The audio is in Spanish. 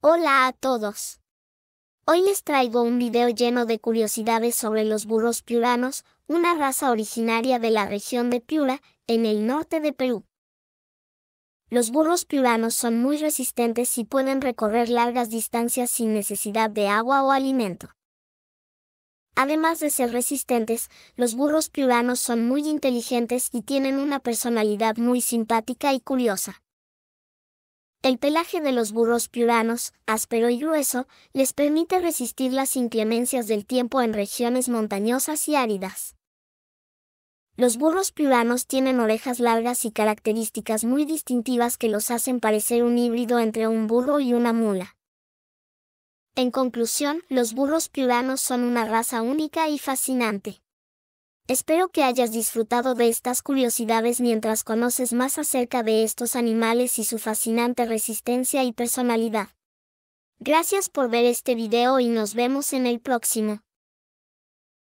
Hola a todos. Hoy les traigo un video lleno de curiosidades sobre los burros piuranos, una raza originaria de la región de Piura, en el norte de Perú. Los burros piuranos son muy resistentes y pueden recorrer largas distancias sin necesidad de agua o alimento. Además de ser resistentes, los burros piuranos son muy inteligentes y tienen una personalidad muy simpática y curiosa. El pelaje de los burros piuranos, áspero y grueso, les permite resistir las inclemencias del tiempo en regiones montañosas y áridas. Los burros piuranos tienen orejas largas y características muy distintivas que los hacen parecer un híbrido entre un burro y una mula. En conclusión, los burros piuranos son una raza única y fascinante. Espero que hayas disfrutado de estas curiosidades mientras conoces más acerca de estos animales y su fascinante resistencia y personalidad. Gracias por ver este video y nos vemos en el próximo.